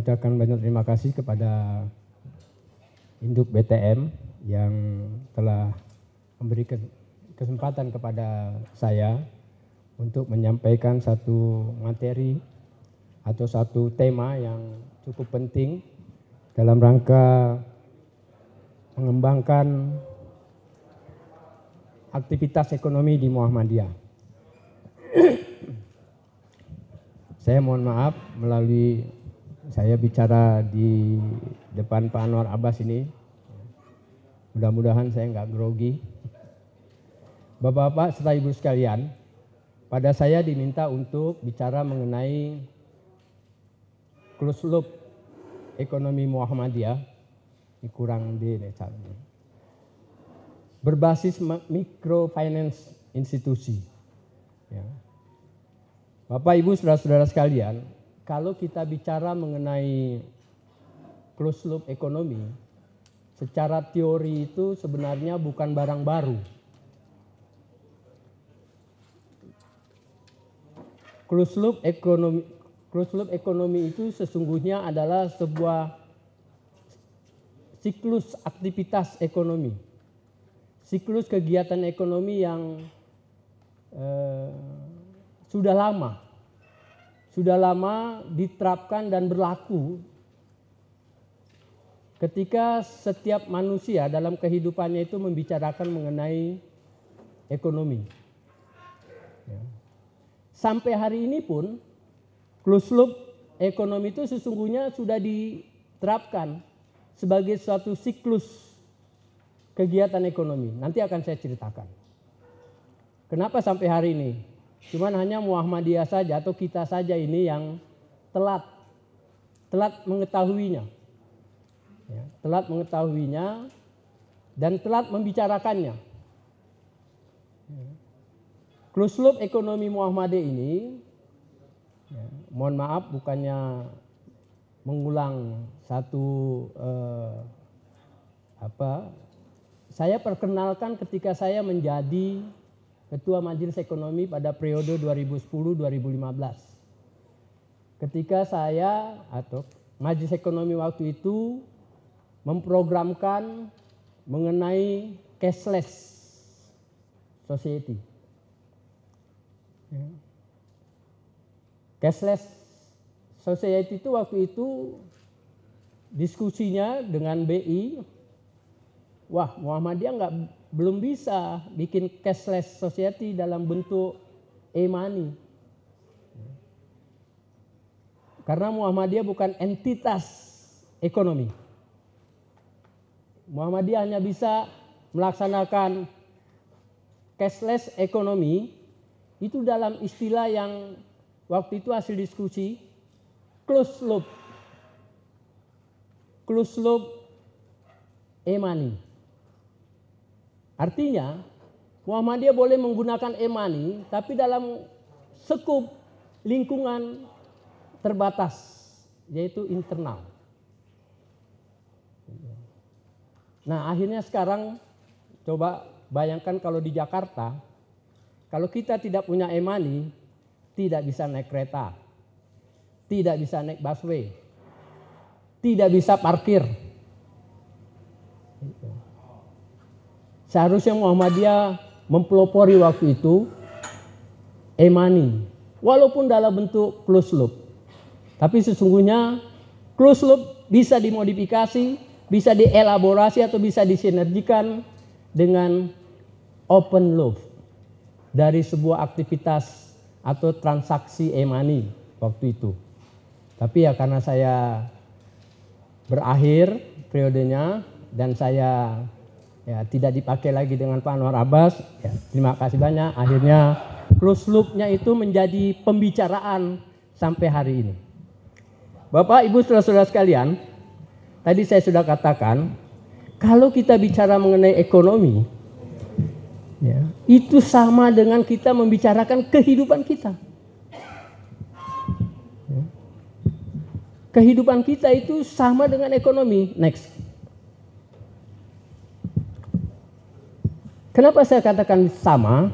mengucapkan banyak terima kasih kepada Induk BTM yang telah memberi kesempatan kepada saya untuk menyampaikan satu materi atau satu tema yang cukup penting dalam rangka mengembangkan aktivitas ekonomi di Muhammadiyah. saya mohon maaf melalui saya bicara di depan Pak Anwar Abbas ini. Mudah-mudahan saya nggak grogi. Bapak-bapak serta ibu sekalian, pada saya diminta untuk bicara mengenai close loop ekonomi Muhammadiyah. Ini kurang D ini caranya. Berbasis microfinance institusi. Ya. Bapak Ibu saudara-saudara sekalian, kalau kita bicara mengenai closed loop ekonomi, secara teori itu sebenarnya bukan barang baru. Closed loop ekonomi, closed loop ekonomi itu sesungguhnya adalah sebuah siklus aktivitas ekonomi, siklus kegiatan ekonomi yang eh, sudah lama sudah lama diterapkan dan berlaku ketika setiap manusia dalam kehidupannya itu membicarakan mengenai ekonomi. Ya. Sampai hari ini pun closed loop ekonomi itu sesungguhnya sudah diterapkan sebagai suatu siklus kegiatan ekonomi. Nanti akan saya ceritakan. Kenapa sampai hari ini? Cuman hanya Muhammadiyah saja atau kita saja ini yang telat telat mengetahuinya. Ya, telat mengetahuinya dan telat membicarakannya. Ya. Close loop ekonomi Muhammadiyah ini ya, mohon maaf bukannya mengulang satu eh, apa saya perkenalkan ketika saya menjadi Ketua Majelis Ekonomi pada periode 2010-2015. Ketika saya atau Majelis Ekonomi waktu itu memprogramkan mengenai cashless society. Ya. Cashless society itu waktu itu diskusinya dengan BI, wah Muhammadiyah nggak belum bisa bikin cashless society dalam bentuk e-money. Karena Muhammadiyah bukan entitas ekonomi. Muhammadiyah hanya bisa melaksanakan cashless ekonomi itu dalam istilah yang waktu itu hasil diskusi close loop. close loop e-money. Artinya Muhammadiyah boleh menggunakan emani, tapi dalam sekup lingkungan terbatas yaitu internal. Nah, akhirnya sekarang coba bayangkan kalau di Jakarta kalau kita tidak punya emani, tidak bisa naik kereta, tidak bisa naik busway, tidak bisa parkir. Seharusnya Muhammadiyah mempelopori waktu itu e Walaupun dalam bentuk close loop. Tapi sesungguhnya close loop bisa dimodifikasi, bisa dielaborasi atau bisa disinergikan dengan open loop dari sebuah aktivitas atau transaksi e waktu itu. Tapi ya karena saya berakhir periodenya dan saya ya tidak dipakai lagi dengan Pak Anwar Abbas. Ya, terima kasih banyak. Akhirnya close loop-nya itu menjadi pembicaraan sampai hari ini. Bapak, Ibu, saudara-saudara sekalian, tadi saya sudah katakan, kalau kita bicara mengenai ekonomi, ya, itu sama dengan kita membicarakan kehidupan kita. Ya. Kehidupan kita itu sama dengan ekonomi. Next. Kenapa saya katakan sama?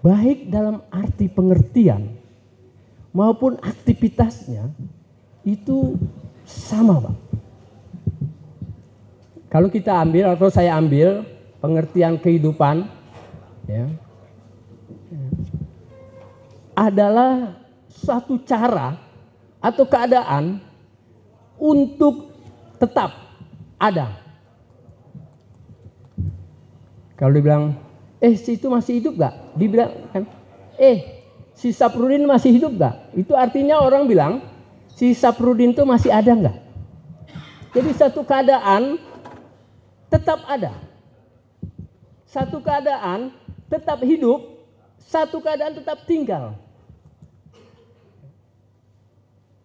Baik dalam arti pengertian maupun aktivitasnya itu sama, Pak. Kalau kita ambil atau saya ambil pengertian kehidupan ya, adalah suatu cara atau keadaan untuk tetap ada kalau dibilang, eh si itu masih hidup gak? Dibilang kan, eh si Saprudin masih hidup gak? Itu artinya orang bilang, si Saprudin itu masih ada nggak? Jadi satu keadaan tetap ada. Satu keadaan tetap hidup, satu keadaan tetap tinggal.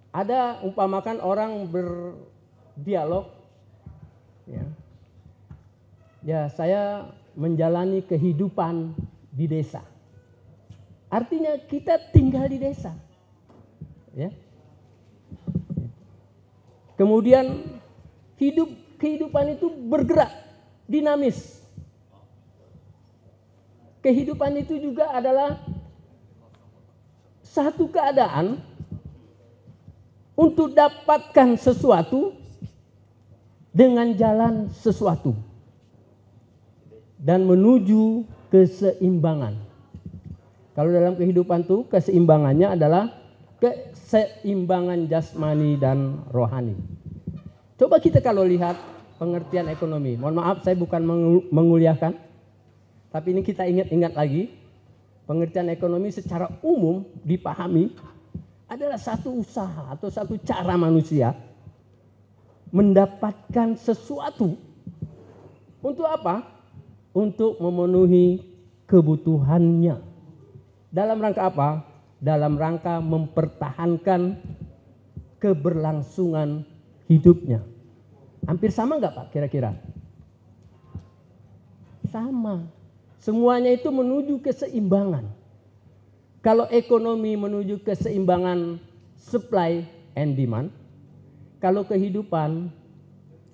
Ada umpamakan orang berdialog, ya, ya saya menjalani kehidupan di desa. Artinya kita tinggal di desa. Ya. Kemudian hidup kehidupan itu bergerak, dinamis. Kehidupan itu juga adalah satu keadaan untuk dapatkan sesuatu dengan jalan sesuatu dan menuju keseimbangan. Kalau dalam kehidupan itu keseimbangannya adalah keseimbangan jasmani dan rohani. Coba kita kalau lihat pengertian ekonomi. Mohon maaf saya bukan menguliahkan. Tapi ini kita ingat-ingat lagi. Pengertian ekonomi secara umum dipahami adalah satu usaha atau satu cara manusia mendapatkan sesuatu. Untuk apa? untuk memenuhi kebutuhannya. Dalam rangka apa? Dalam rangka mempertahankan keberlangsungan hidupnya. Hampir sama nggak Pak kira-kira? Sama. Semuanya itu menuju keseimbangan. Kalau ekonomi menuju keseimbangan supply and demand, kalau kehidupan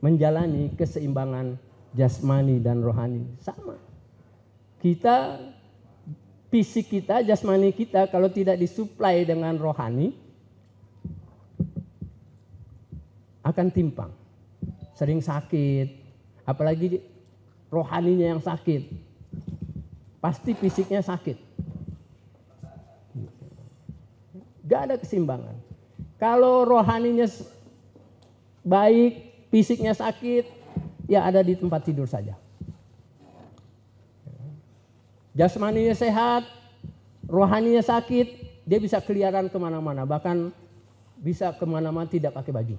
menjalani keseimbangan jasmani dan rohani sama. Kita fisik kita, jasmani kita kalau tidak disuplai dengan rohani akan timpang. Sering sakit, apalagi rohaninya yang sakit. Pasti fisiknya sakit. Gak ada kesimbangan. Kalau rohaninya baik, fisiknya sakit, yang ada di tempat tidur saja. Jasmaninya sehat, rohaninya sakit, dia bisa keliaran kemana-mana, bahkan bisa kemana-mana tidak pakai baju.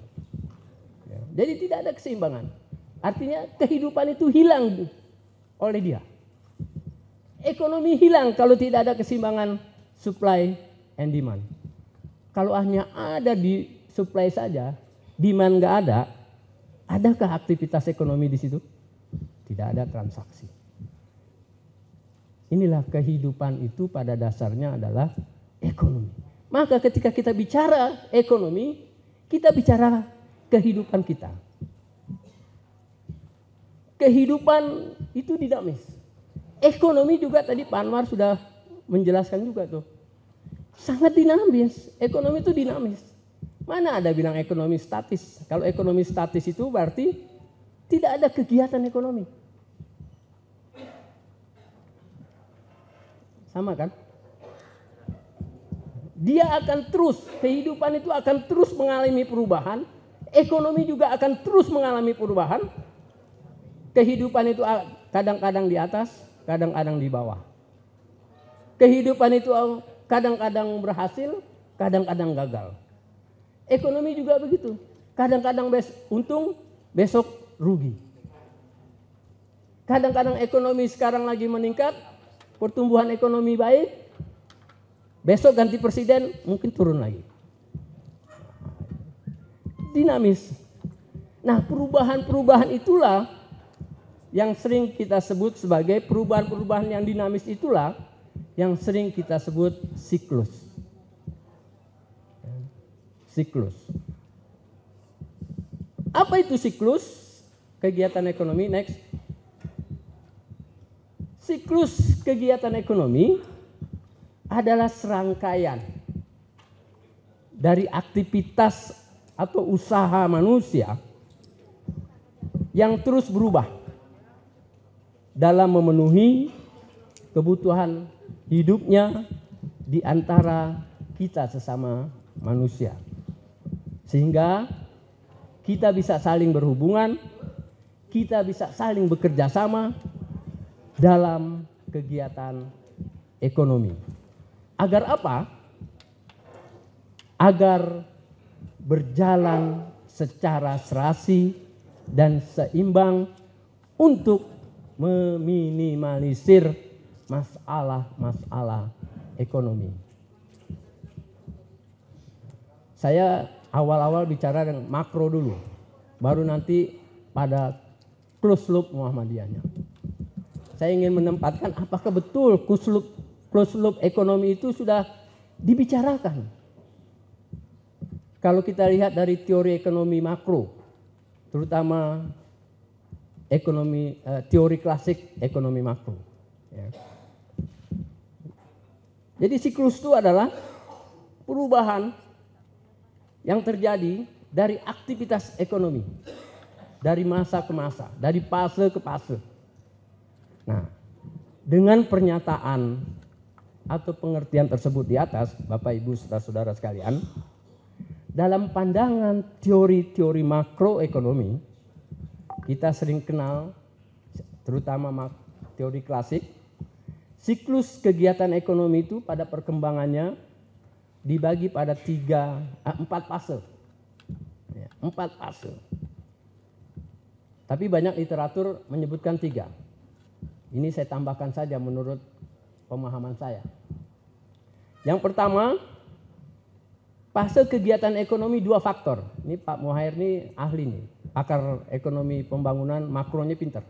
Ya. Jadi tidak ada keseimbangan. Artinya kehidupan itu hilang oleh dia. Ekonomi hilang kalau tidak ada keseimbangan supply and demand. Kalau hanya ada di supply saja, demand nggak ada, Adakah aktivitas ekonomi di situ? Tidak ada transaksi. Inilah kehidupan itu pada dasarnya adalah ekonomi. Maka ketika kita bicara ekonomi, kita bicara kehidupan kita. Kehidupan itu dinamis. Ekonomi juga tadi Pak Anwar sudah menjelaskan juga tuh. Sangat dinamis. Ekonomi itu dinamis. Mana ada bilang ekonomi statis? Kalau ekonomi statis itu berarti tidak ada kegiatan ekonomi. Sama kan? Dia akan terus, kehidupan itu akan terus mengalami perubahan, ekonomi juga akan terus mengalami perubahan. Kehidupan itu kadang-kadang di atas, kadang-kadang di bawah. Kehidupan itu kadang-kadang berhasil, kadang-kadang gagal. Ekonomi juga begitu. Kadang-kadang bes untung, besok rugi. Kadang-kadang ekonomi sekarang lagi meningkat, pertumbuhan ekonomi baik, besok ganti presiden mungkin turun lagi. Dinamis. Nah perubahan-perubahan itulah yang sering kita sebut sebagai perubahan-perubahan yang dinamis itulah yang sering kita sebut siklus siklus. Apa itu siklus? Kegiatan ekonomi next. Siklus kegiatan ekonomi adalah serangkaian dari aktivitas atau usaha manusia yang terus berubah dalam memenuhi kebutuhan hidupnya di antara kita sesama manusia. Sehingga kita bisa saling berhubungan, kita bisa saling bekerja sama dalam kegiatan ekonomi. Agar apa? Agar berjalan secara serasi dan seimbang untuk meminimalisir masalah-masalah ekonomi. Saya awal-awal bicara dengan makro dulu. Baru nanti pada close loop Muhammadiyahnya. Saya ingin menempatkan apakah betul close loop, close loop ekonomi itu sudah dibicarakan. Kalau kita lihat dari teori ekonomi makro, terutama ekonomi eh, teori klasik ekonomi makro. Ya. Jadi siklus itu adalah perubahan yang terjadi dari aktivitas ekonomi dari masa ke masa, dari fase ke fase. Nah, dengan pernyataan atau pengertian tersebut di atas, Bapak Ibu saudara-saudara sekalian, dalam pandangan teori-teori makroekonomi kita sering kenal terutama teori klasik siklus kegiatan ekonomi itu pada perkembangannya dibagi pada tiga, eh, empat fase. Ya, empat fase. Tapi banyak literatur menyebutkan tiga. Ini saya tambahkan saja menurut pemahaman saya. Yang pertama, fase kegiatan ekonomi dua faktor. Ini Pak Muhair ini ahli nih, pakar ekonomi pembangunan makronya pinter.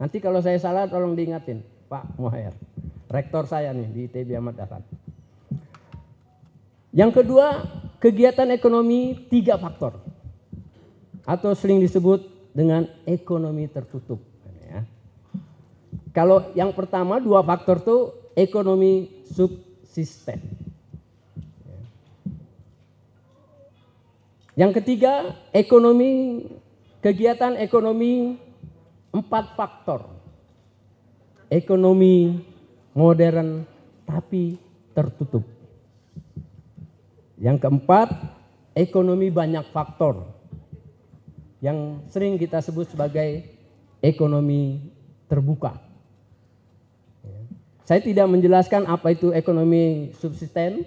Nanti kalau saya salah tolong diingatin Pak Muhair, rektor saya nih di ITB Ahmad Dahlan. Yang kedua, kegiatan ekonomi tiga faktor atau sering disebut dengan ekonomi tertutup. Ya. Kalau yang pertama dua faktor tuh ekonomi subsisten. Ya. Yang ketiga ekonomi kegiatan ekonomi empat faktor. Ekonomi modern tapi tertutup. Yang keempat, ekonomi banyak faktor yang sering kita sebut sebagai ekonomi terbuka. Ya. Saya tidak menjelaskan apa itu ekonomi subsisten.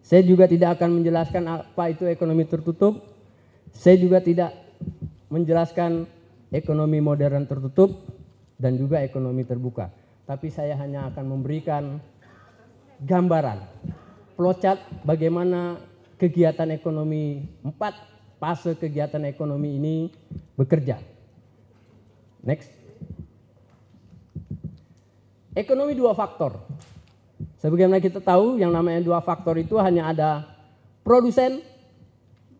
Saya juga tidak akan menjelaskan apa itu ekonomi tertutup. Saya juga tidak menjelaskan ekonomi modern tertutup dan juga ekonomi terbuka. Tapi saya hanya akan memberikan gambaran flowchart bagaimana kegiatan ekonomi empat fase kegiatan ekonomi ini bekerja. Next. Ekonomi dua faktor. Sebagaimana kita tahu yang namanya dua faktor itu hanya ada produsen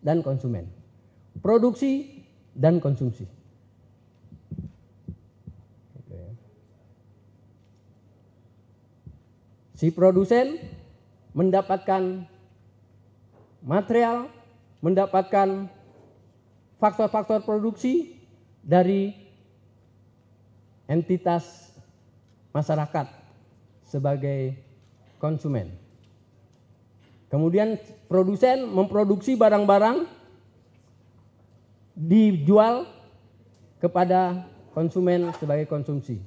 dan konsumen. Produksi dan konsumsi. Si produsen mendapatkan material, mendapatkan faktor-faktor produksi dari entitas masyarakat sebagai konsumen. Kemudian produsen memproduksi barang-barang dijual kepada konsumen sebagai konsumsi.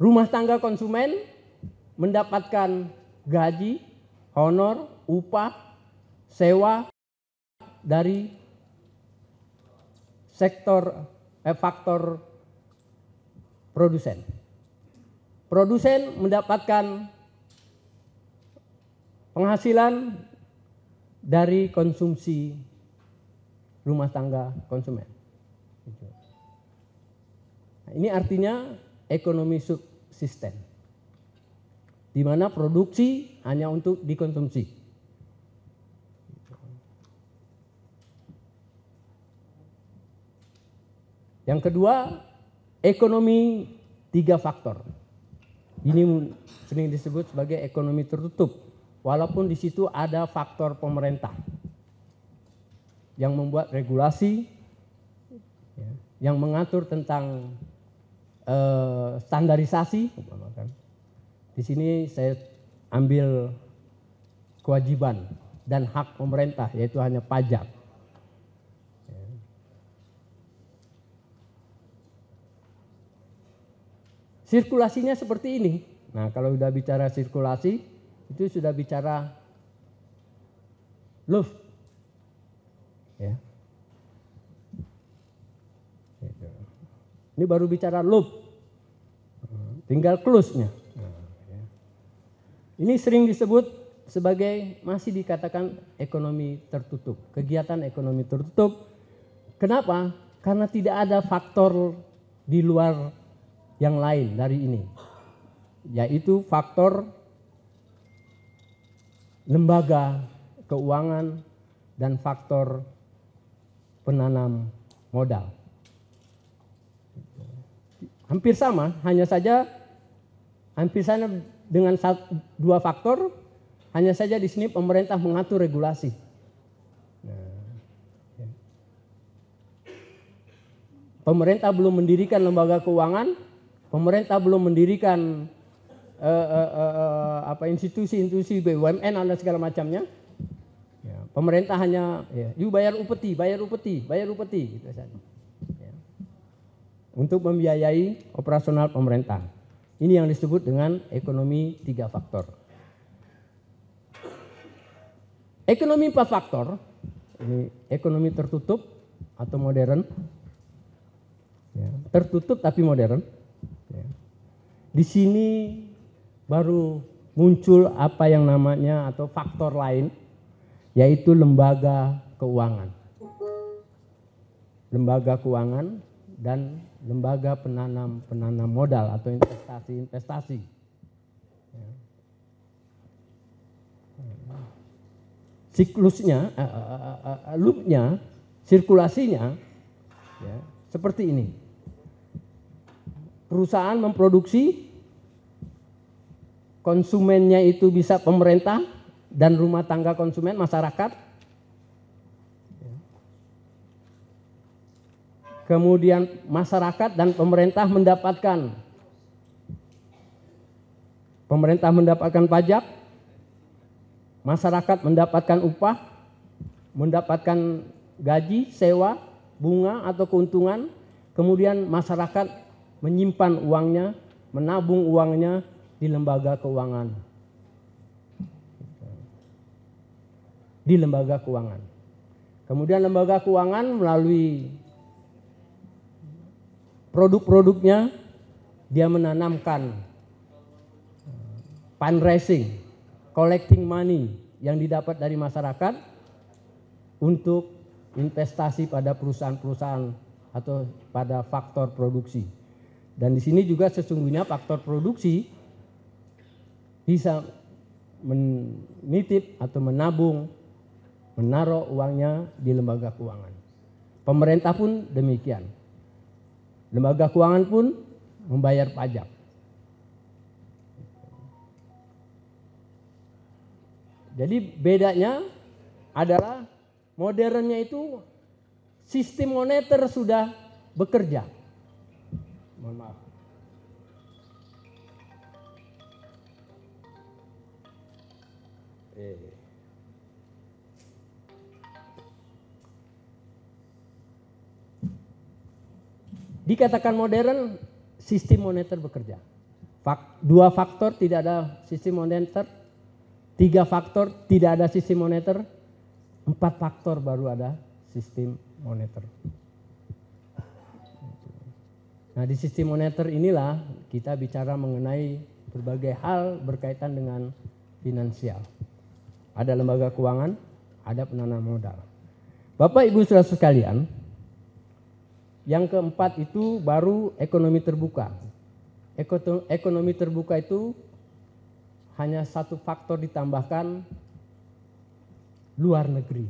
rumah tangga konsumen mendapatkan gaji, honor, upah, sewa dari sektor eh, faktor produsen. Produsen mendapatkan penghasilan dari konsumsi rumah tangga konsumen. Nah, ini artinya ekonomi sub sistem, Di mana produksi hanya untuk dikonsumsi. Yang kedua, ekonomi tiga faktor. Ini sering disebut sebagai ekonomi tertutup, walaupun di situ ada faktor pemerintah yang membuat regulasi, ya, yang mengatur tentang eh, standarisasi di sini saya ambil kewajiban dan hak pemerintah yaitu hanya pajak sirkulasinya seperti ini nah kalau sudah bicara sirkulasi itu sudah bicara love ya Ini baru bicara loop. Tinggal close-nya. Ini sering disebut sebagai masih dikatakan ekonomi tertutup, kegiatan ekonomi tertutup. Kenapa? Karena tidak ada faktor di luar yang lain dari ini, yaitu faktor lembaga keuangan dan faktor penanam modal hampir sama, hanya saja hampir sama dengan satu, dua faktor, hanya saja di sini pemerintah mengatur regulasi. Nah, ya. Pemerintah belum mendirikan lembaga keuangan, pemerintah belum mendirikan uh, apa institusi-institusi BUMN dan segala macamnya. Ya, pemerintah hanya, ya, bayar upeti, bayar upeti, bayar upeti gitu untuk membiayai operasional pemerintah. Ini yang disebut dengan ekonomi tiga faktor. Ekonomi empat faktor, ini ekonomi tertutup atau modern, ya, tertutup tapi modern. Ya. Di sini baru muncul apa yang namanya atau faktor lain, yaitu lembaga keuangan. Lembaga keuangan dan lembaga penanam penanam modal atau investasi-investasi. Siklusnya, eh, eh, eh, loopnya, sirkulasinya ya, seperti ini. Perusahaan memproduksi, konsumennya itu bisa pemerintah dan rumah tangga konsumen masyarakat kemudian masyarakat dan pemerintah mendapatkan pemerintah mendapatkan pajak, masyarakat mendapatkan upah, mendapatkan gaji, sewa, bunga atau keuntungan, kemudian masyarakat menyimpan uangnya, menabung uangnya di lembaga keuangan. Di lembaga keuangan. Kemudian lembaga keuangan melalui produk-produknya dia menanamkan eh, fundraising, collecting money yang didapat dari masyarakat untuk investasi pada perusahaan-perusahaan atau pada faktor produksi. Dan di sini juga sesungguhnya faktor produksi bisa menitip atau menabung, menaruh uangnya di lembaga keuangan. Pemerintah pun demikian. Lembaga keuangan pun membayar pajak. Jadi bedanya adalah modernnya itu sistem moneter sudah bekerja. Mohon maaf. Eh. Dikatakan modern, sistem moneter bekerja. Fak, dua faktor tidak ada sistem moneter, tiga faktor tidak ada sistem moneter, empat faktor baru ada sistem moneter. Nah di sistem moneter inilah kita bicara mengenai berbagai hal berkaitan dengan finansial. Ada lembaga keuangan, ada penanam modal. Bapak Ibu saudara sekalian, yang keempat itu baru ekonomi terbuka. Ekonomi terbuka itu hanya satu faktor ditambahkan luar negeri.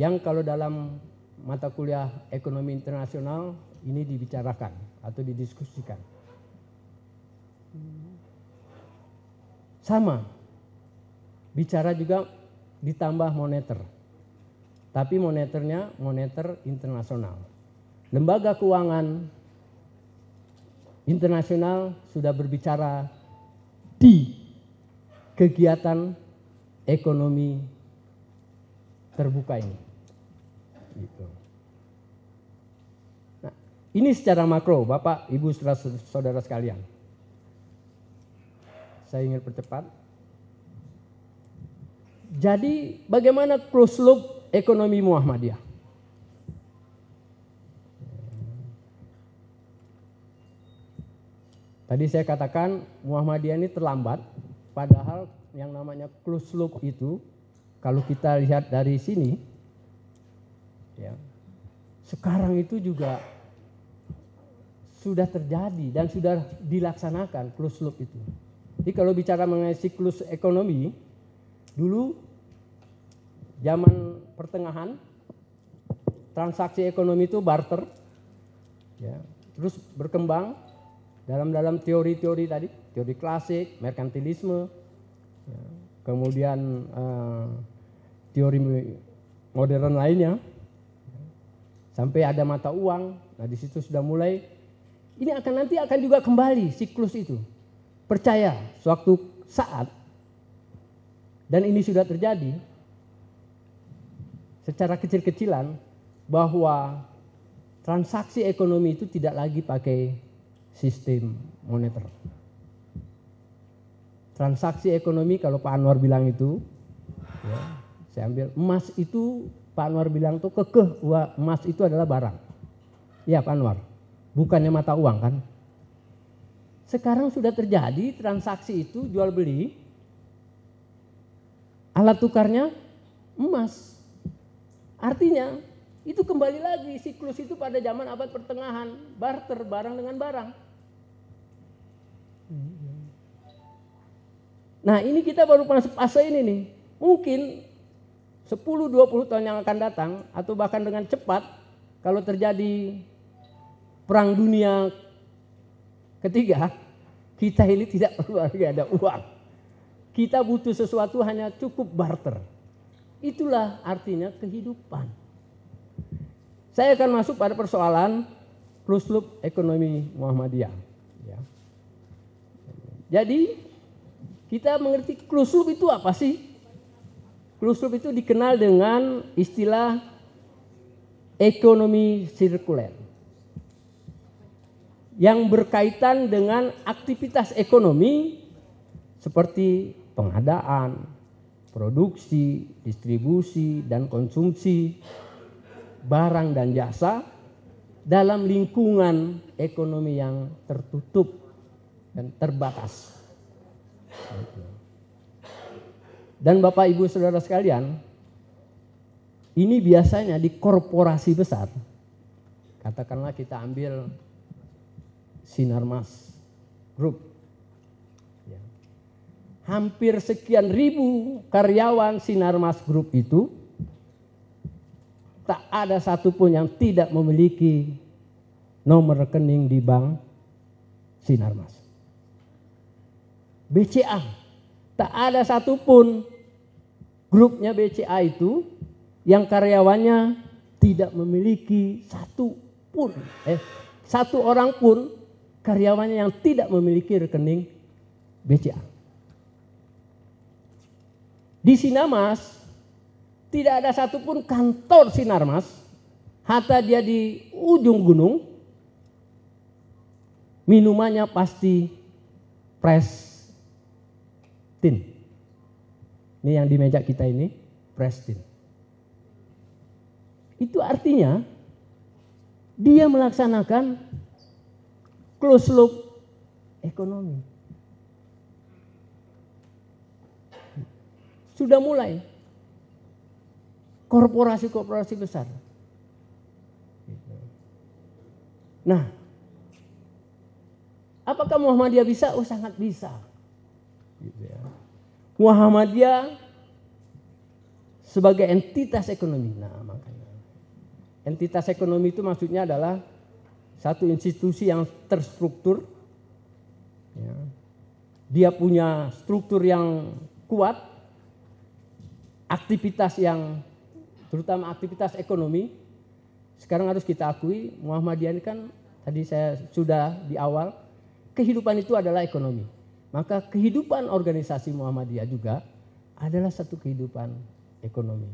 Yang kalau dalam mata kuliah ekonomi internasional ini dibicarakan atau didiskusikan. Sama, bicara juga ditambah moneter tapi moneternya moneter internasional. Lembaga keuangan internasional sudah berbicara di kegiatan ekonomi terbuka ini. Gitu. Nah, ini secara makro, Bapak, Ibu, saudara sekalian. Saya ingin percepat. Jadi bagaimana close loop ekonomi Muhammadiyah. Tadi saya katakan Muhammadiyah ini terlambat, padahal yang namanya close loop itu kalau kita lihat dari sini, ya, sekarang itu juga sudah terjadi dan sudah dilaksanakan close loop itu. Jadi kalau bicara mengenai siklus ekonomi, dulu zaman pertengahan. Transaksi ekonomi itu barter. Ya, terus berkembang dalam dalam teori-teori tadi, teori klasik, merkantilisme, ya, kemudian uh, teori modern lainnya, sampai ada mata uang. Nah di situ sudah mulai. Ini akan nanti akan juga kembali siklus itu. Percaya suatu saat dan ini sudah terjadi, secara kecil-kecilan bahwa transaksi ekonomi itu tidak lagi pakai sistem moneter. Transaksi ekonomi kalau Pak Anwar bilang itu, ya, saya ambil emas itu Pak Anwar bilang tuh kekeh, wah, emas itu adalah barang. Ya Pak Anwar, bukannya mata uang kan? Sekarang sudah terjadi transaksi itu jual beli, alat tukarnya emas. Artinya itu kembali lagi siklus itu pada zaman abad pertengahan barter barang dengan barang. Nah ini kita baru pernah fase ini nih. Mungkin 10-20 tahun yang akan datang atau bahkan dengan cepat kalau terjadi perang dunia ketiga kita ini tidak perlu lagi ada uang. Kita butuh sesuatu hanya cukup barter. Itulah artinya kehidupan. Saya akan masuk pada persoalan plus loop ekonomi Muhammadiyah. Ya. Jadi kita mengerti loop itu apa sih? loop itu dikenal dengan istilah ekonomi sirkuler yang berkaitan dengan aktivitas ekonomi seperti pengadaan, produksi, distribusi, dan konsumsi barang dan jasa dalam lingkungan ekonomi yang tertutup dan terbatas. Dan Bapak Ibu Saudara sekalian, ini biasanya di korporasi besar. Katakanlah kita ambil Sinarmas Group hampir sekian ribu karyawan Sinarmas Group itu tak ada satupun yang tidak memiliki nomor rekening di bank Sinarmas. BCA tak ada satupun grupnya BCA itu yang karyawannya tidak memiliki satu pun eh satu orang pun karyawannya yang tidak memiliki rekening BCA. Di Sinarmas tidak ada satupun kantor Sinarmas, hatta dia di ujung gunung, minumannya pasti Prestin. Ini yang di meja kita ini, Prestin. Itu artinya dia melaksanakan close loop ekonomi. Sudah mulai. Korporasi-korporasi besar. Nah, apakah Muhammadiyah bisa? Oh sangat bisa. Gitu ya. Muhammadiyah sebagai entitas ekonomi. Nah, makanya. Entitas ekonomi itu maksudnya adalah satu institusi yang terstruktur. Ya. Dia punya struktur yang kuat, aktivitas yang terutama aktivitas ekonomi sekarang harus kita akui Muhammadiyah ini kan tadi saya sudah di awal kehidupan itu adalah ekonomi. Maka kehidupan organisasi Muhammadiyah juga adalah satu kehidupan ekonomi.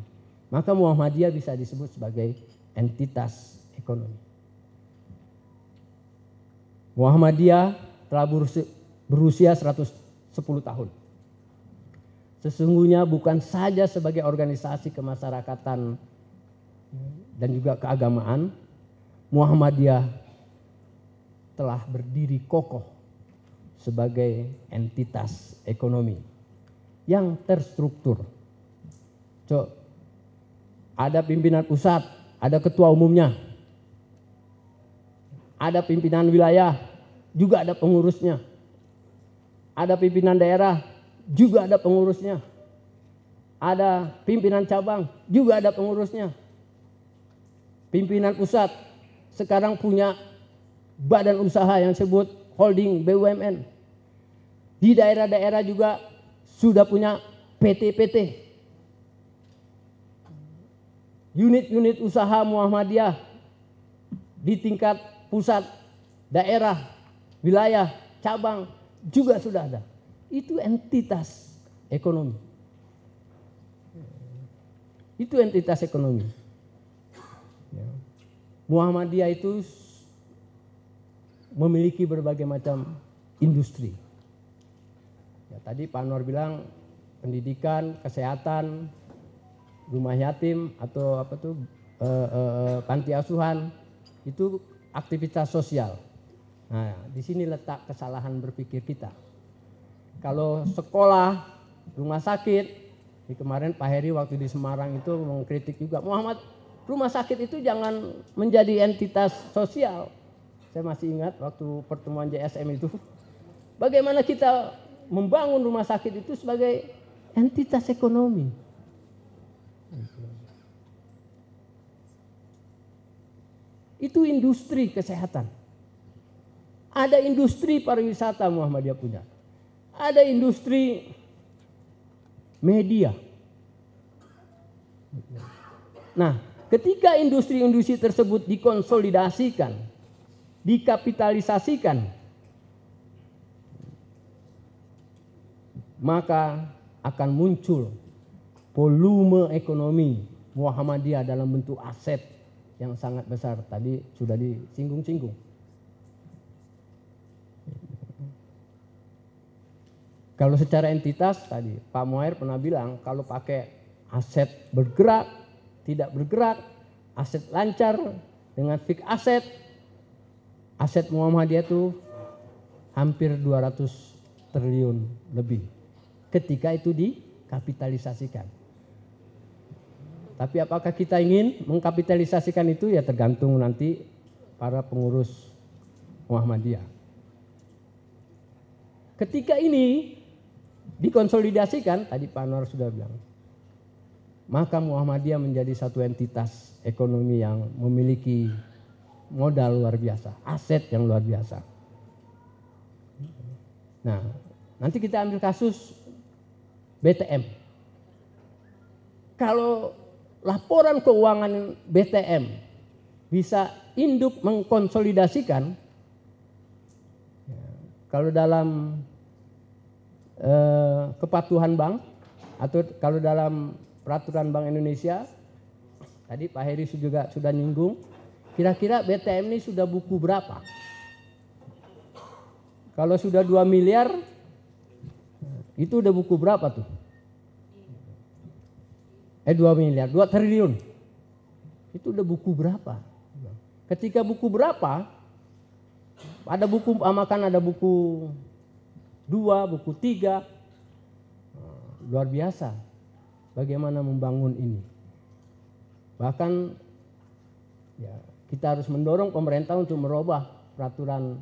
Maka Muhammadiyah bisa disebut sebagai entitas ekonomi. Muhammadiyah telah berusia 110 tahun. Sesungguhnya bukan saja sebagai organisasi kemasyarakatan dan juga keagamaan, Muhammadiyah telah berdiri kokoh sebagai entitas ekonomi yang terstruktur. Cok, ada pimpinan pusat, ada ketua umumnya, ada pimpinan wilayah, juga ada pengurusnya, ada pimpinan daerah, juga ada pengurusnya. Ada pimpinan cabang, juga ada pengurusnya. Pimpinan pusat sekarang punya badan usaha yang disebut holding BUMN. Di daerah-daerah juga sudah punya PT-PT. Unit-unit usaha Muhammadiyah di tingkat pusat, daerah, wilayah, cabang juga sudah ada itu entitas ekonomi. Itu entitas ekonomi. Ya. Muhammadiyah itu memiliki berbagai macam industri. Ya, tadi Pak Nur bilang pendidikan, kesehatan, rumah yatim atau apa tuh e, e, panti asuhan itu aktivitas sosial. Nah, di sini letak kesalahan berpikir kita kalau sekolah, rumah sakit, di kemarin Pak Heri waktu di Semarang itu mengkritik juga Muhammad rumah sakit itu jangan menjadi entitas sosial. Saya masih ingat waktu pertemuan JSM itu bagaimana kita membangun rumah sakit itu sebagai entitas ekonomi. Itu industri kesehatan. Ada industri pariwisata Muhammadiyah punya ada industri media. Nah, ketika industri-industri tersebut dikonsolidasikan, dikapitalisasikan, maka akan muncul volume ekonomi Muhammadiyah dalam bentuk aset yang sangat besar. Tadi sudah disinggung-singgung. Kalau secara entitas tadi Pak Muair pernah bilang kalau pakai aset bergerak, tidak bergerak, aset lancar dengan fix aset, aset Muhammadiyah itu hampir 200 triliun lebih ketika itu dikapitalisasikan. Tapi apakah kita ingin mengkapitalisasikan itu ya tergantung nanti para pengurus Muhammadiyah. Ketika ini dikonsolidasikan tadi Pak Anwar sudah bilang maka Muhammadiyah menjadi satu entitas ekonomi yang memiliki modal luar biasa, aset yang luar biasa. Nah, nanti kita ambil kasus BTM. Kalau laporan keuangan BTM bisa induk mengkonsolidasikan, ya, kalau dalam eh, kepatuhan bank atau kalau dalam peraturan Bank Indonesia tadi Pak Heri juga sudah nyinggung kira-kira BTM ini sudah buku berapa? Kalau sudah 2 miliar itu udah buku berapa tuh? Eh 2 miliar, 2 triliun. Itu udah buku berapa? Ketika buku berapa? Ada buku amakan ah, ada buku 2, buku 3. Eh, luar biasa bagaimana membangun ini. Bahkan ya, kita harus mendorong pemerintah untuk merubah peraturan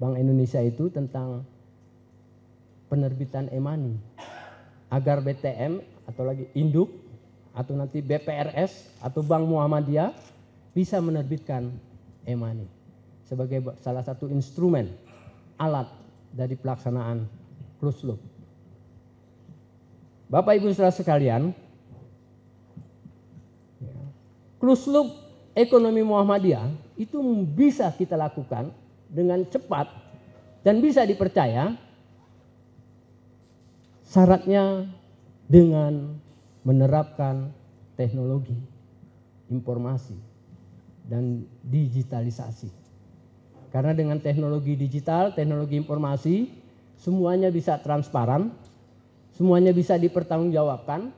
Bank Indonesia itu tentang penerbitan e-money agar BTM atau lagi induk atau nanti BPRS atau Bank Muhammadiyah bisa menerbitkan e-money sebagai salah satu instrumen alat dari pelaksanaan close loop. Bapak Ibu Saudara sekalian, close loop ekonomi Muhammadiyah itu bisa kita lakukan dengan cepat dan bisa dipercaya syaratnya dengan menerapkan teknologi informasi dan digitalisasi. Karena dengan teknologi digital, teknologi informasi, semuanya bisa transparan, semuanya bisa dipertanggungjawabkan.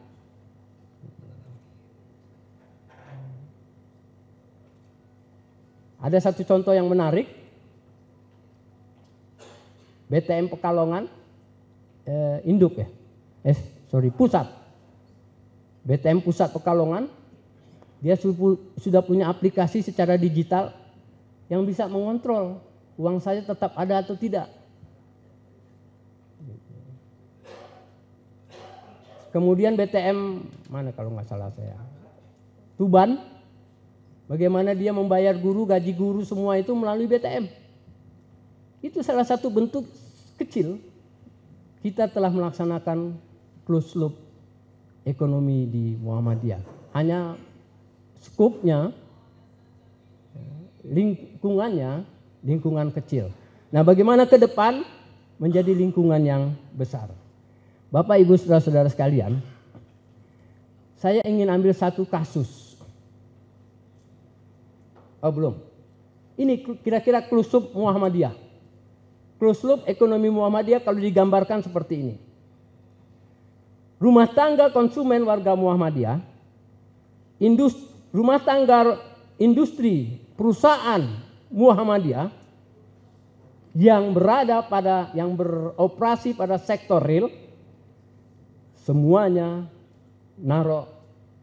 Ada satu contoh yang menarik, BTM Pekalongan, eh, induk ya, eh sorry pusat, BTM pusat Pekalongan, dia sudah punya aplikasi secara digital yang bisa mengontrol uang saya tetap ada atau tidak. Kemudian BTM mana kalau nggak salah saya. Tuban, bagaimana dia membayar guru, gaji guru semua itu melalui BTM. Itu salah satu bentuk kecil kita telah melaksanakan close loop ekonomi di Muhammadiyah. Hanya skupnya lingkungannya lingkungan kecil. Nah, bagaimana ke depan menjadi lingkungan yang besar? Bapak Ibu Saudara-saudara sekalian, saya ingin ambil satu kasus. Oh, belum. Ini kira-kira klusub Muhammadiyah. Klusub ekonomi Muhammadiyah kalau digambarkan seperti ini. Rumah tangga konsumen warga Muhammadiyah, industri, rumah tangga industri perusahaan Muhammadiyah yang berada pada yang beroperasi pada sektor real semuanya naruh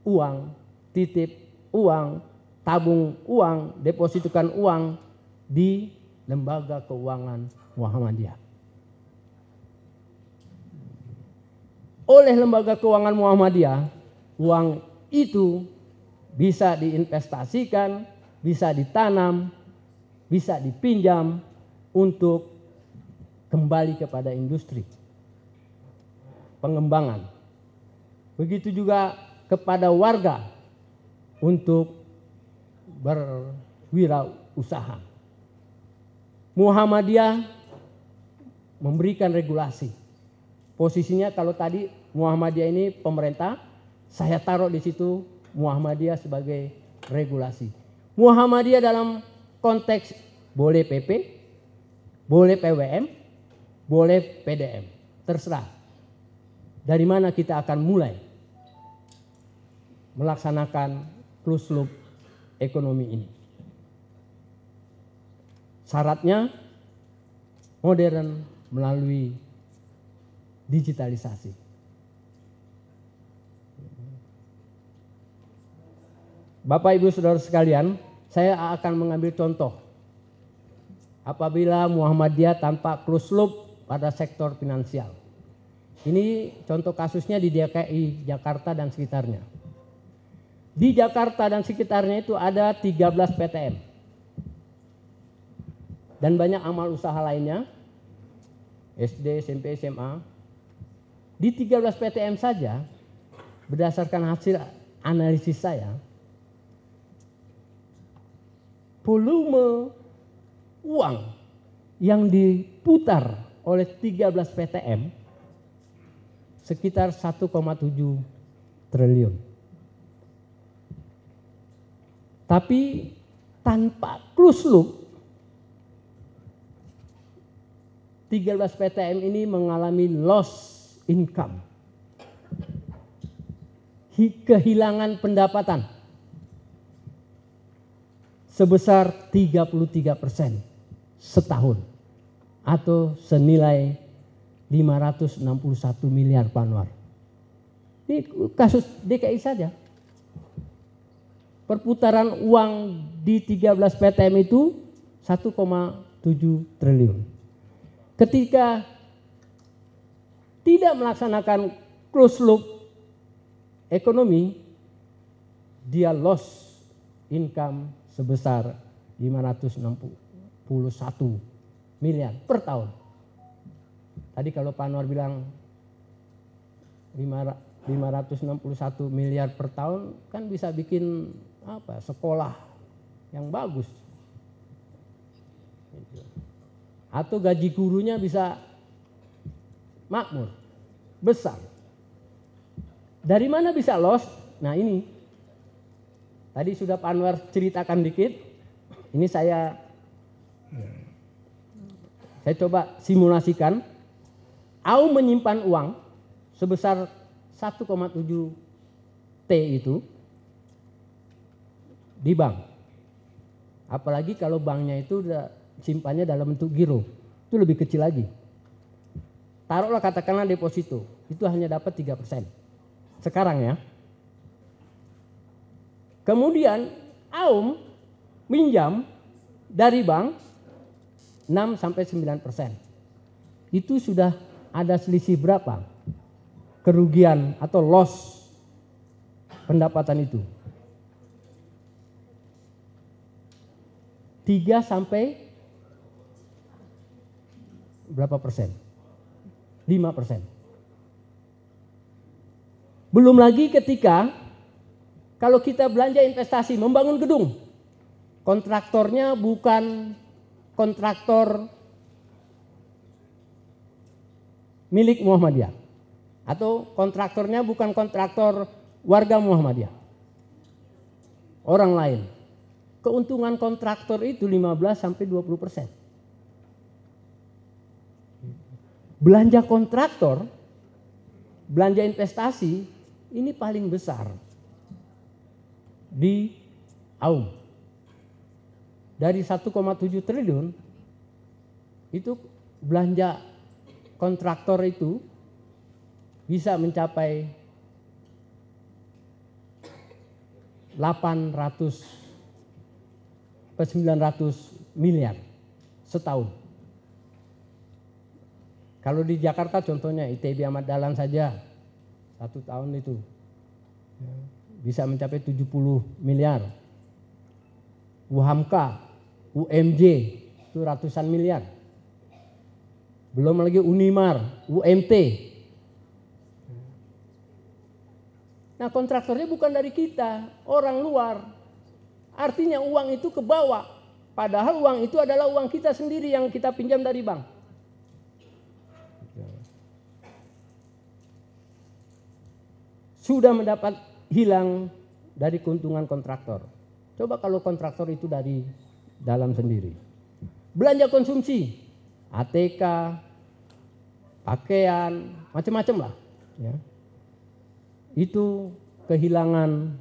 uang, titip uang, tabung uang, depositukan uang di lembaga keuangan Muhammadiyah. Oleh lembaga keuangan Muhammadiyah, uang itu bisa diinvestasikan bisa ditanam, bisa dipinjam untuk kembali kepada industri pengembangan. Begitu juga kepada warga untuk berwirausaha. Muhammadiyah memberikan regulasi. Posisinya kalau tadi Muhammadiyah ini pemerintah, saya taruh di situ Muhammadiyah sebagai regulasi. Muhammadiyah dalam konteks boleh PP, boleh PWM, boleh PDM. Terserah. Dari mana kita akan mulai melaksanakan closed loop ekonomi ini. Syaratnya modern melalui digitalisasi. Bapak Ibu Saudara sekalian, saya akan mengambil contoh. Apabila Muhammadiyah tanpa close pada sektor finansial. Ini contoh kasusnya di DKI Jakarta dan sekitarnya. Di Jakarta dan sekitarnya itu ada 13 PTM. Dan banyak amal usaha lainnya. SD, SMP, SMA. Di 13 PTM saja berdasarkan hasil analisis saya volume uang yang diputar oleh 13 PTM sekitar 1,7 triliun. Tapi tanpa close loop 13 PTM ini mengalami loss income. kehilangan pendapatan sebesar 33 persen setahun atau senilai 561 miliar panwar. Ini kasus DKI saja. Perputaran uang di 13 PTM itu 1,7 triliun. Ketika tidak melaksanakan close loop ekonomi, dia loss income sebesar 561 miliar per tahun. Tadi kalau Pak Anwar bilang 561 miliar per tahun kan bisa bikin apa sekolah yang bagus. Gitu. Atau gaji gurunya bisa makmur, besar. Dari mana bisa los? Nah ini Tadi sudah Pak Anwar ceritakan dikit. Ini saya saya coba simulasikan. Au menyimpan uang sebesar 1,7 T itu di bank. Apalagi kalau banknya itu simpannya dalam bentuk giro. Itu lebih kecil lagi. Taruhlah katakanlah deposito. Itu hanya dapat 3%. Sekarang ya. Kemudian Aum minjam dari bank 6 sampai 9 persen. Itu sudah ada selisih berapa kerugian atau loss pendapatan itu. 3 sampai berapa persen? 5 persen. Belum lagi ketika kalau kita belanja investasi membangun gedung, kontraktornya bukan kontraktor milik Muhammadiyah atau kontraktornya bukan kontraktor warga Muhammadiyah. Orang lain. Keuntungan kontraktor itu 15 sampai 20 persen. Belanja kontraktor, belanja investasi ini paling besar di AUM. Dari 1,7 triliun itu belanja kontraktor itu bisa mencapai 800 900 miliar setahun. Kalau di Jakarta contohnya ITB Ahmad Dahlan saja satu tahun itu. Ya bisa mencapai 70 miliar. Uhamka, UMJ itu ratusan miliar. Belum lagi Unimar, UMT. Nah kontraktornya bukan dari kita, orang luar. Artinya uang itu ke bawah Padahal uang itu adalah uang kita sendiri yang kita pinjam dari bank. sudah mendapat hilang dari keuntungan kontraktor. Coba kalau kontraktor itu dari dalam sendiri. Belanja konsumsi, ATK, pakaian, macam-macam lah. Ya. Itu kehilangan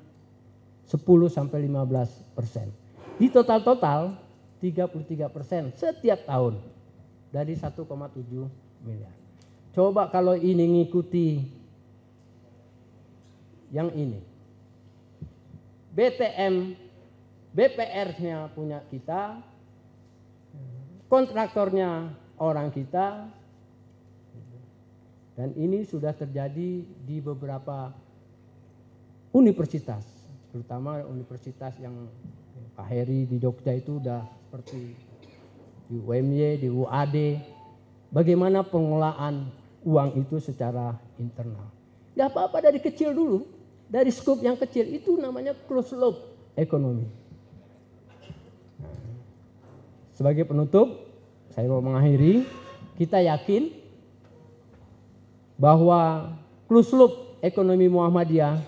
10 sampai 15 persen. Di total-total 33 persen setiap tahun dari 1,7 miliar. Coba kalau ini mengikuti yang ini. BTM, BPR-nya punya kita, kontraktornya orang kita, dan ini sudah terjadi di beberapa universitas, terutama universitas yang Pak Heri di Jogja itu sudah seperti di UMY, di UAD, bagaimana pengelolaan uang itu secara internal. Ya apa-apa dari kecil dulu, dari skup yang kecil itu namanya close loop ekonomi. Sebagai penutup, saya mau mengakhiri, kita yakin bahwa close loop ekonomi Muhammadiyah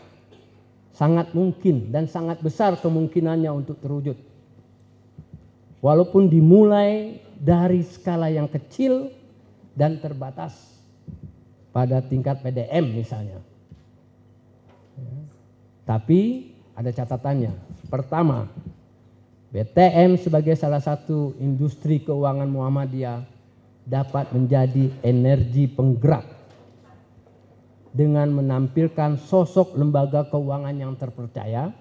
sangat mungkin dan sangat besar kemungkinannya untuk terwujud. Walaupun dimulai dari skala yang kecil dan terbatas pada tingkat PDM misalnya. Tapi ada catatannya. Pertama, BTM sebagai salah satu industri keuangan Muhammadiyah dapat menjadi energi penggerak dengan menampilkan sosok lembaga keuangan yang terpercaya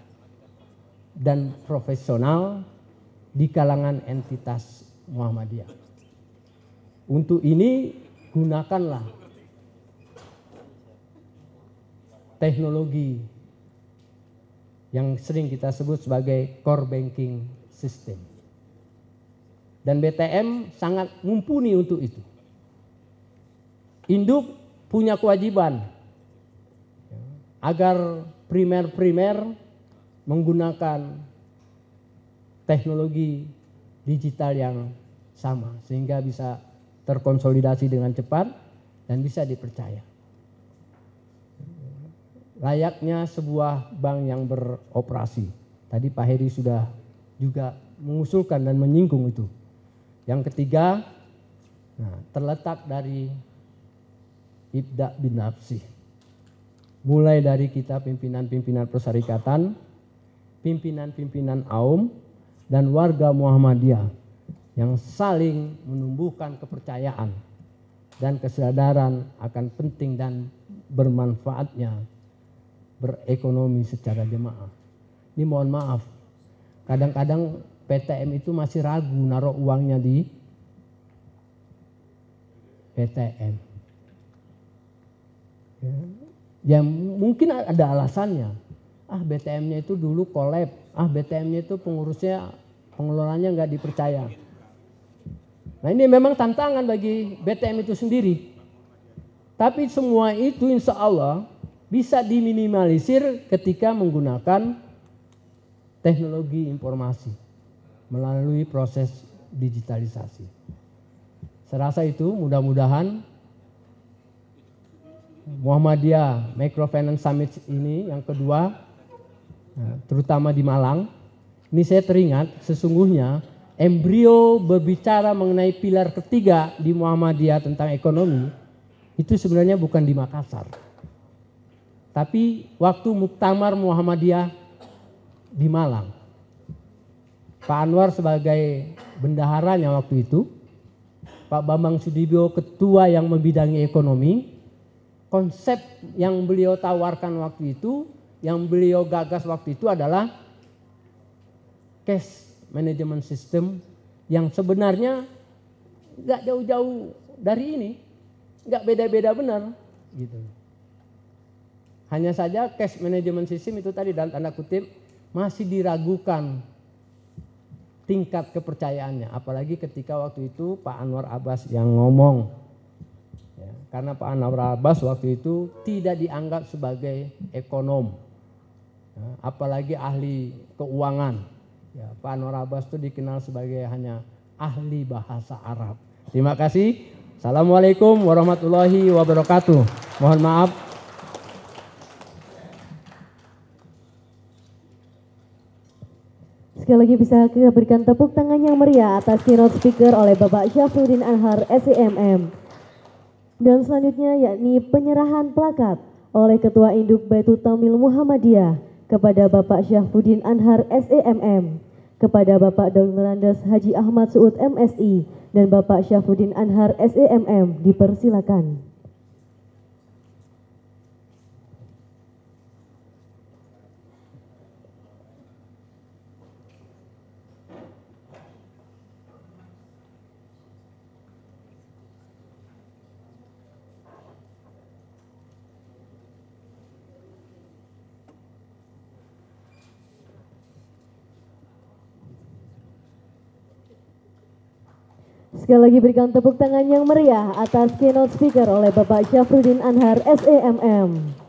dan profesional di kalangan entitas Muhammadiyah. Untuk ini gunakanlah teknologi yang sering kita sebut sebagai core banking system. Dan BTM sangat mumpuni untuk itu. Induk punya kewajiban agar primer-primer menggunakan teknologi digital yang sama sehingga bisa terkonsolidasi dengan cepat dan bisa dipercaya layaknya sebuah bank yang beroperasi. Tadi Pak Heri sudah juga mengusulkan dan menyinggung itu. Yang ketiga, nah, terletak dari ibda bin nafsi. Mulai dari kita pimpinan-pimpinan perserikatan, pimpinan-pimpinan AUM, dan warga Muhammadiyah yang saling menumbuhkan kepercayaan dan kesadaran akan penting dan bermanfaatnya berekonomi secara jemaah. Ini mohon maaf, kadang-kadang PTM itu masih ragu naruh uangnya di PTM. Ya, ya mungkin ada alasannya. Ah BTM-nya itu dulu kolab, ah BTM-nya itu pengurusnya pengelolanya nggak dipercaya. Nah ini memang tantangan bagi BTM itu sendiri. Tapi semua itu insya Allah bisa diminimalisir ketika menggunakan teknologi informasi melalui proses digitalisasi. Serasa itu mudah-mudahan Muhammadiyah Microfinance Summit ini yang kedua eh, terutama di Malang ini saya teringat sesungguhnya embrio berbicara mengenai pilar ketiga di Muhammadiyah tentang ekonomi itu sebenarnya bukan di Makassar tapi waktu Muktamar Muhammadiyah di Malang. Pak Anwar sebagai bendaharanya waktu itu. Pak Bambang Sudibyo ketua yang membidangi ekonomi. Konsep yang beliau tawarkan waktu itu, yang beliau gagas waktu itu adalah cash management system yang sebenarnya nggak jauh-jauh dari ini, nggak beda-beda benar gitu. Hanya saja cash management system itu tadi dalam tanda kutip masih diragukan tingkat kepercayaannya. Apalagi ketika waktu itu Pak Anwar Abbas yang ngomong. Ya, karena Pak Anwar Abbas waktu itu tidak dianggap sebagai ekonom. Ya, apalagi ahli keuangan. Ya, Pak Anwar Abbas itu dikenal sebagai hanya ahli bahasa Arab. Terima kasih. Assalamualaikum warahmatullahi wabarakatuh. Mohon maaf Sekali lagi bisa kita berikan tepuk tangan yang meriah atas keynote speaker oleh Bapak Syafruddin Anhar SEMM. Dan selanjutnya yakni penyerahan plakat oleh Ketua Induk Baitu Tamil Muhammadiyah kepada Bapak Syafruddin Anhar SEMM, kepada Bapak Dr. Melandas Haji Ahmad Suud MSI dan Bapak Syafruddin Anhar SEMM dipersilakan. Sekali lagi berikan tepuk tangan yang meriah atas keynote speaker oleh Bapak Syafruddin Anhar SEMM.